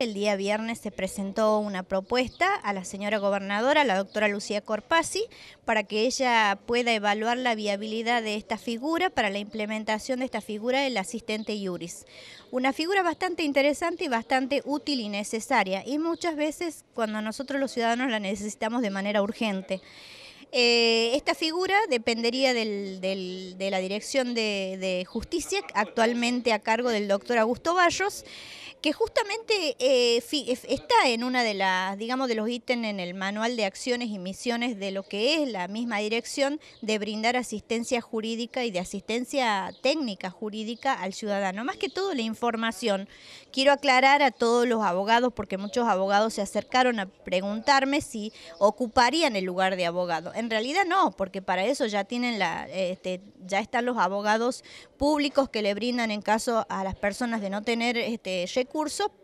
El día viernes se presentó una propuesta a la señora gobernadora, la doctora Lucía Corpasi, para que ella pueda evaluar la viabilidad de esta figura para la implementación de esta figura del asistente Iuris. Una figura bastante interesante y bastante útil y necesaria, y muchas veces cuando nosotros los ciudadanos la necesitamos de manera urgente. Eh, esta figura dependería de la Dirección de, de Justicia, actualmente a cargo del doctor Augusto Barros, que justamente eh, está en una de las, digamos, de los ítems en el manual de acciones y misiones de lo que es la misma dirección de brindar asistencia jurídica y de asistencia técnica jurídica al ciudadano. Más que todo la información. Quiero aclarar a todos los abogados, porque muchos abogados se acercaron a preguntarme si ocuparían el lugar de abogado. En realidad no, porque para eso ya tienen la, este, ya están los abogados públicos que le brindan en caso a las personas de no tener este,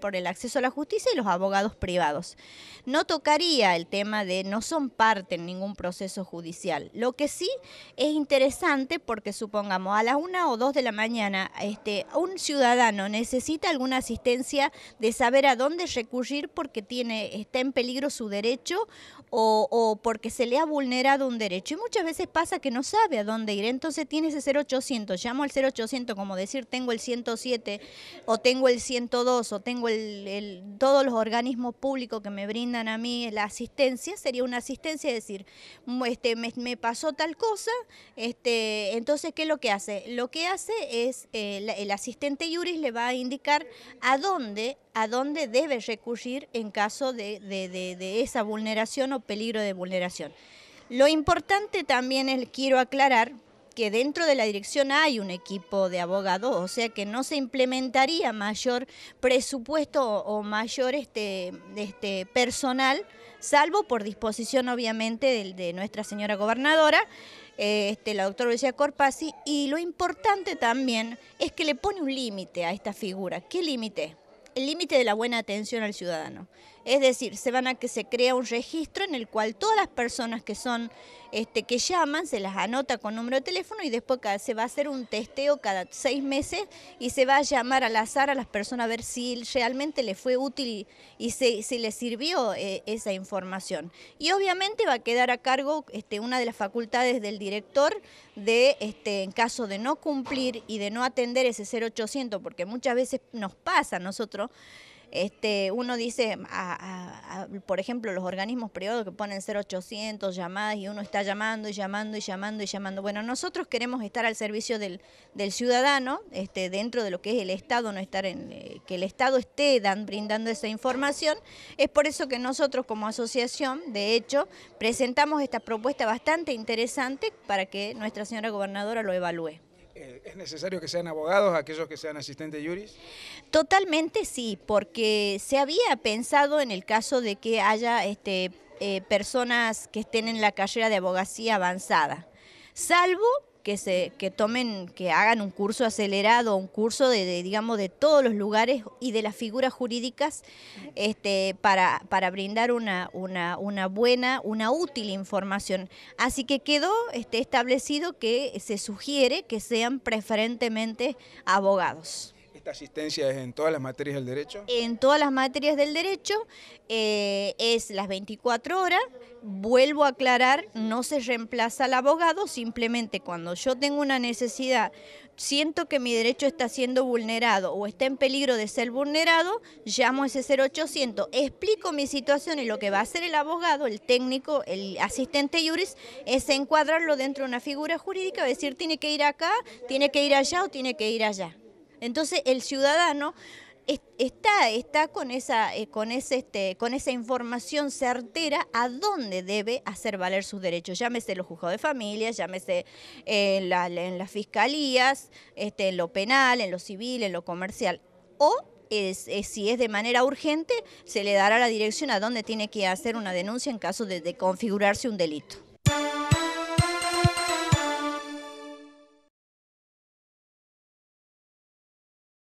por el acceso a la justicia y los abogados privados. No tocaría el tema de no son parte en ningún proceso judicial. Lo que sí es interesante porque supongamos a las una o dos de la mañana este, un ciudadano necesita alguna asistencia de saber a dónde recurrir porque tiene, está en peligro su derecho o, o porque se le ha vulnerado un derecho. Y muchas veces pasa que no sabe a dónde ir. Entonces tiene ese 0800, llamo al 0800 como decir tengo el 107 o tengo el 102 o tengo el, todos los organismos públicos que me brindan a mí la asistencia, sería una asistencia, es decir, este, me, pasó tal cosa, este, entonces, ¿qué es lo que hace? Lo que hace es, eh, el asistente Yuris le va a indicar a dónde a dónde debe recurrir en caso de, de, de, esa vulneración o peligro de vulneración. Lo importante también es, quiero aclarar, que dentro de la dirección hay un equipo de abogados, o sea que no se implementaría mayor presupuesto o mayor este, este personal, salvo por disposición obviamente de, nuestra señora gobernadora. Eh, este, la doctora Lucía Corpasi, y lo importante también es que le pone un límite a esta figura. ¿Qué límite? el límite de la buena atención al ciudadano. Es decir, se van a que se crea un registro en el cual todas las personas que son este, que llaman se las anota con número de teléfono y después se va a hacer un testeo cada seis meses y se va a llamar al azar a las personas a ver si realmente les fue útil y, se, si les sirvió eh, esa información. Y obviamente va a quedar a cargo este, una de las facultades del director de, este, en caso de no cumplir y de no atender ese 0800, porque muchas veces nos pasa a nosotros este, uno dice, por ejemplo, los organismos privados que ponen 800 llamadas y uno está llamando y llamando y llamando y llamando. Bueno, nosotros queremos estar al servicio del, ciudadano, este, dentro de lo que es el Estado, no estar en, eh, que el Estado esté brindando esa información. Es por eso que nosotros como asociación, de hecho, presentamos esta propuesta bastante interesante para que nuestra señora gobernadora lo evalúe. ¿Es necesario que sean abogados aquellos que sean asistentes juris? Totalmente sí, porque se había pensado en el caso de que haya este, eh, personas que estén en la carrera de abogacía avanzada, salvo que se que tomen que hagan un curso acelerado un curso de, digamos de todos los lugares y de las figuras jurídicas este para para brindar una una, una buena una útil información así que quedó este, establecido que se sugiere que sean preferentemente abogados ¿Esta asistencia es en todas las materias del derecho? En todas las materias del derecho, eh, es las 24 horas. Vuelvo a aclarar, no se reemplaza al abogado, simplemente cuando yo tengo una necesidad, siento que mi derecho está siendo vulnerado o está en peligro de ser vulnerado, llamo a ese 0800, explico mi situación y lo que va a hacer el abogado, el técnico, el asistente juris, es encuadrarlo dentro de una figura jurídica, decir tiene que ir acá, tiene que ir allá o tiene que ir allá. Entonces el ciudadano está, está con esa, eh, con ese, este, con esa información certera a dónde debe hacer valer sus derechos. Llámese los juzgados de familia, llámese eh, en, las fiscalías, este, en lo penal, en lo civil, en lo comercial. O si es de manera urgente, se le dará la dirección a dónde tiene que hacer una denuncia en caso de configurarse un delito.